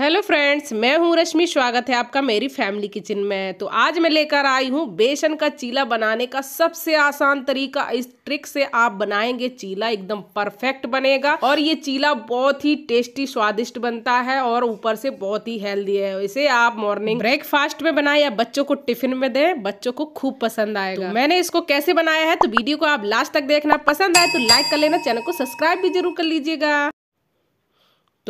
hello friends मैं हूं रश्मि स्वागत है आपका मेरी फैमिली किचन में तो आज मैं लेकर आई हूं बेसन का चीला बनाने का सबसे आसान तरीका इस ट्रिक से आप बनाएंगे चीला एकदम परफेक्ट बनेगा और ये चीला बहुत ही टेस्टी स्वादिष्ट बनता है और ऊपर से बहुत ही हेल्दी है इसे आप मॉर्निंग ब्रेकफास्ट में बनाए या बच्चों को टिफिन में दे बच्चों को खूब पसंद आएगा तो मैंने इसको कैसे बनाया है तो वीडियो को आप लास्ट तक देखना पसंद आए तो लाइक कर लेना चैनल को सब्सक्राइब भी जरूर कर लीजिएगा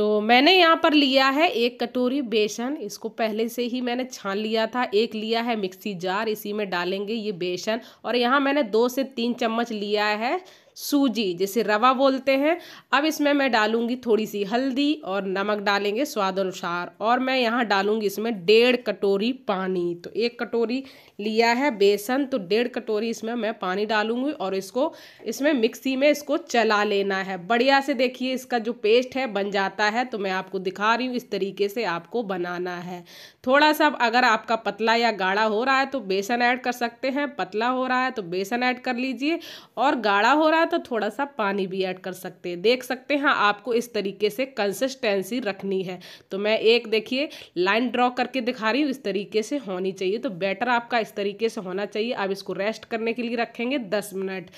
तो मैंने यहाँ पर लिया है एक कटोरी बेसन इसको पहले से ही मैंने छान लिया था एक लिया है मिक्सी जार इसी में डालेंगे ये बेसन और यहाँ मैंने दो से तीन चम्मच लिया है सूजी जिसे रवा बोलते हैं अब इसमें मैं डालूंगी थोड़ी सी हल्दी और नमक डालेंगे स्वाद अनुसार और मैं यहाँ डालूंगी इसमें डेढ़ कटोरी पानी तो एक कटोरी लिया है बेसन तो डेढ़ कटोरी इसमें मैं पानी डालूंगी और इसको इसमें मिक्सी में इसको चला लेना है बढ़िया से देखिए इसका जो पेस्ट है बन जाता है तो मैं आपको दिखा रही हूँ इस तरीके से आपको बनाना है थोड़ा सा अगर आपका पतला या गाढ़ा हो रहा है तो बेसन ऐड कर सकते हैं पतला हो रहा है तो बेसन ऐड कर लीजिए और गाढ़ा हो रहा है तो थोड़ा सा पानी भी ऐड कर सकते हैं देख सकते हैं आपको इस तरीके से कंसिस्टेंसी रखनी है तो मैं एक देखिए लाइन ड्रॉ करके दिखा रही हूँ इस तरीके से होनी चाहिए तो बैटर आपका इस तरीके से होना चाहिए आप इसको रेस्ट करने के लिए रखेंगे दस मिनट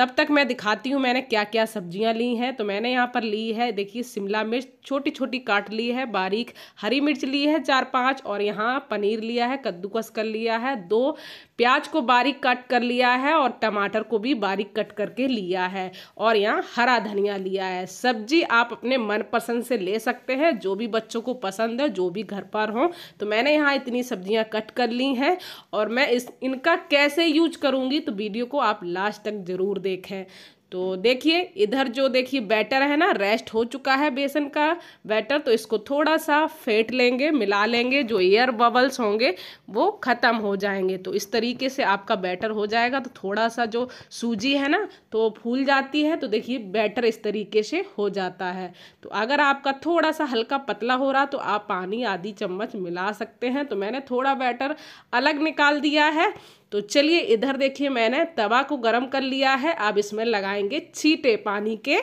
तब तक मैं दिखाती हूँ मैंने क्या क्या सब्जियाँ ली हैं तो मैंने यहाँ पर ली है देखिए शिमला मिर्च छोटी छोटी काट ली है बारीक हरी मिर्च ली है चार पाँच और यहाँ पनीर लिया है कद्दूकस कर लिया है दो प्याज को बारीक कट कर लिया है और टमाटर को भी बारीक कट करके लिया है और यहाँ हरा धनिया लिया है सब्जी आप अपने मनपसंद से ले सकते हैं जो भी बच्चों को पसंद है जो भी घर पर हो तो मैंने यहाँ इतनी सब्जियाँ कट कर ली हैं और मैं इस इनका कैसे यूज करूँगी तो वीडियो को आप लास्ट तक ज़रूर दे देखें तो देखिए इधर जो देखिए बैटर है ना रेस्ट हो चुका है बेसन का बैटर तो इसको थोड़ा सा फेंट लेंगे मिला लेंगे जो एयर बबल्स होंगे वो ख़त्म हो जाएंगे तो इस तरीके से आपका बैटर हो जाएगा तो थोड़ा सा जो सूजी है ना तो फूल जाती है तो देखिए बैटर इस तरीके से हो जाता है तो अगर आपका थोड़ा सा हल्का पतला हो रहा तो आप पानी आधी चम्मच मिला सकते हैं तो मैंने थोड़ा बैटर अलग निकाल दिया है तो चलिए इधर देखिए मैंने तवा को गर्म कर लिया है अब इसमें लगाएंगे छीटे पानी के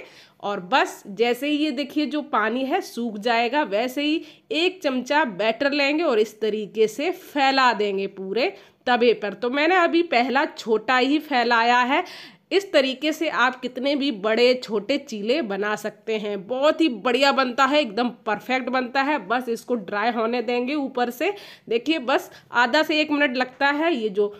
और बस जैसे ही ये देखिए जो पानी है सूख जाएगा वैसे ही एक चमचा बैटर लेंगे और इस तरीके से फैला देंगे पूरे तवे पर तो मैंने अभी पहला छोटा ही फैलाया है इस तरीके से आप कितने भी बड़े छोटे चीले बना सकते हैं बहुत ही बढ़िया बनता है एकदम परफेक्ट बनता है बस इसको ड्राई होने देंगे ऊपर से देखिए बस आधा से एक मिनट लगता है ये जो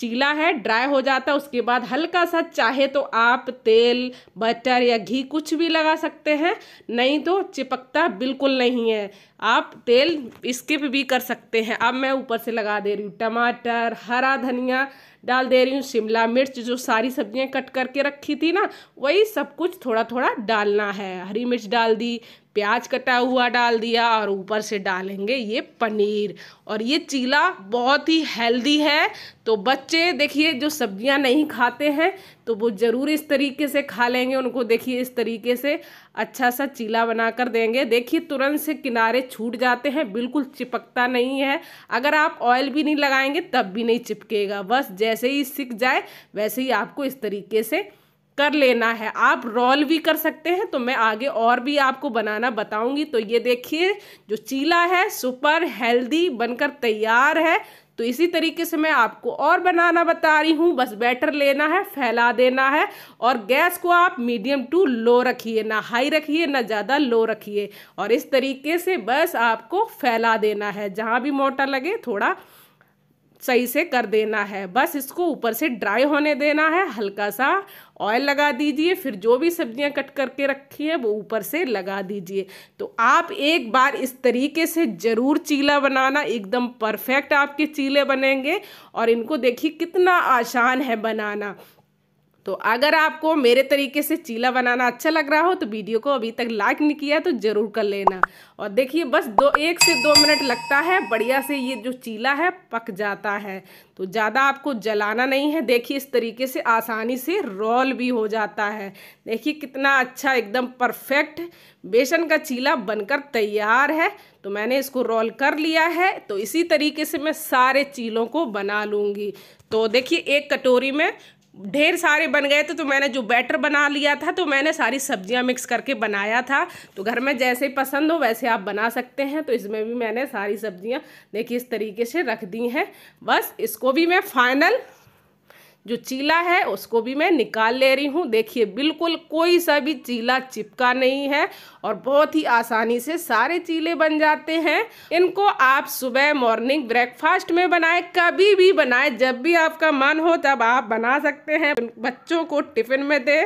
चीला है ड्राई हो जाता है उसके बाद हल्का सा चाहे तो आप तेल बटर या घी कुछ भी लगा सकते हैं नहीं तो चिपकता बिल्कुल नहीं है आप तेल स्किप भी कर सकते हैं अब मैं ऊपर से लगा दे रही हूँ टमाटर हरा धनिया डाल दे रही हूँ शिमला मिर्च जो सारी सब्जियाँ कट करके रखी थी ना वही सब कुछ थोड़ा थोड़ा डालना है हरी मिर्च डाल दी प्याज कटा हुआ डाल दिया और ऊपर से डालेंगे ये पनीर और ये चीला बहुत ही हेल्दी है तो बच्चे देखिए जो सब्जियां नहीं खाते हैं तो वो ज़रूर इस तरीके से खा लेंगे उनको देखिए इस तरीके से अच्छा सा चीला बना कर देंगे देखिए तुरंत से किनारे छूट जाते हैं बिल्कुल चिपकता नहीं है अगर आप ऑयल भी नहीं लगाएंगे तब भी नहीं चिपकेगा बस जै जैसे ही सीख जाए वैसे ही आपको इस तरीके से कर लेना है आप रोल भी कर सकते हैं तो मैं आगे और भी आपको बनाना बताऊंगी तो ये देखिए जो चीला है सुपर हेल्दी बनकर तैयार है तो इसी तरीके से मैं आपको और बनाना बता रही हूँ बस बैटर लेना है फैला देना है और गैस को आप मीडियम टू लो रखिए ना हाई रखिए ना ज़्यादा लो रखिए और इस तरीके से बस आपको फैला देना है जहाँ भी मोटा लगे थोड़ा सही से कर देना है बस इसको ऊपर से ड्राई होने देना है हल्का सा ऑयल लगा दीजिए फिर जो भी सब्जियां कट करके रखी हैं वो ऊपर से लगा दीजिए तो आप एक बार इस तरीके से ज़रूर चीला बनाना एकदम परफेक्ट आपके चीले बनेंगे और इनको देखिए कितना आसान है बनाना तो अगर आपको मेरे तरीके से चीला बनाना अच्छा लग रहा हो तो वीडियो को अभी तक लाइक नहीं किया तो ज़रूर कर लेना और देखिए बस दो एक से दो मिनट लगता है बढ़िया से ये जो चीला है पक जाता है तो ज़्यादा आपको जलाना नहीं है देखिए इस तरीके से आसानी से रोल भी हो जाता है देखिए कितना अच्छा एकदम परफेक्ट बेसन का चीला बनकर तैयार है तो मैंने इसको रोल कर लिया है तो इसी तरीके से मैं सारे चीलों को बना लूँगी तो देखिए एक कटोरी में ढेर सारे बन गए थे तो मैंने जो बैटर बना लिया था तो मैंने सारी सब्जियां मिक्स करके बनाया था तो घर में जैसे पसंद हो वैसे आप बना सकते हैं तो इसमें भी मैंने सारी सब्जियां देखिए इस तरीके से रख दी हैं बस इसको भी मैं फाइनल जो चीला है उसको भी मैं निकाल ले रही हूँ देखिए बिल्कुल कोई सा भी चीला चिपका नहीं है और बहुत ही आसानी से सारे चीले बन जाते हैं इनको आप सुबह मॉर्निंग ब्रेकफास्ट में बनाए कभी भी बनाए जब भी आपका मन हो तब आप बना सकते हैं बच्चों को टिफ़िन में दे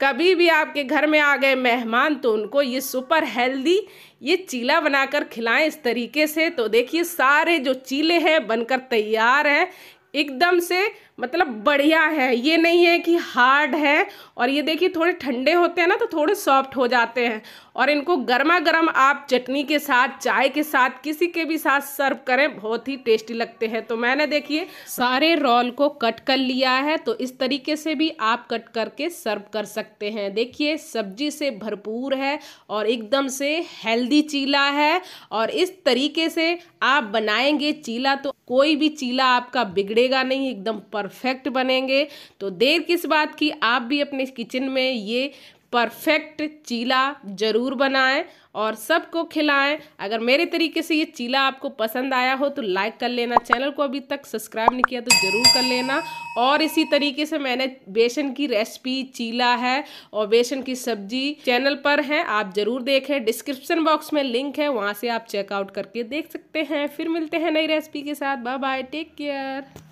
कभी भी आपके घर में आ गए मेहमान तो उनको ये सुपर हेल्दी ये चीला बनाकर खिलाएं इस तरीके से तो देखिए सारे जो चीले हैं बनकर तैयार हैं एकदम से मतलब बढ़िया है ये नहीं है कि हार्ड है और ये देखिए थोड़े ठंडे होते हैं ना तो थोड़े सॉफ्ट हो जाते हैं और इनको गर्मा गर्म आप चटनी के साथ चाय के साथ किसी के भी साथ सर्व करें बहुत ही टेस्टी लगते हैं तो मैंने देखिए सारे रोल को कट कर लिया है तो इस तरीके से भी आप कट करके सर्व कर सकते हैं देखिए सब्जी से भरपूर है और एकदम से हेल्दी चीला है और इस तरीके से आप बनाएंगे चीला तो कोई भी चीला आपका बिगड़े बिगड़ेगा नहीं एकदम परफेक्ट बनेंगे तो देर किस बात की आप भी अपने किचन में ये परफेक्ट चीला ज़रूर बनाएं और सबको खिलाएं अगर मेरे तरीके से ये चीला आपको पसंद आया हो तो लाइक कर लेना चैनल को अभी तक सब्सक्राइब नहीं किया तो ज़रूर कर लेना और इसी तरीके से मैंने बेसन की रेसिपी चीला है और बेसन की सब्जी चैनल पर है आप ज़रूर देखें डिस्क्रिप्शन बॉक्स में लिंक है वहाँ से आप चेकआउट करके देख सकते हैं फिर मिलते हैं नई रेसिपी के साथ बाय बाय टेक केयर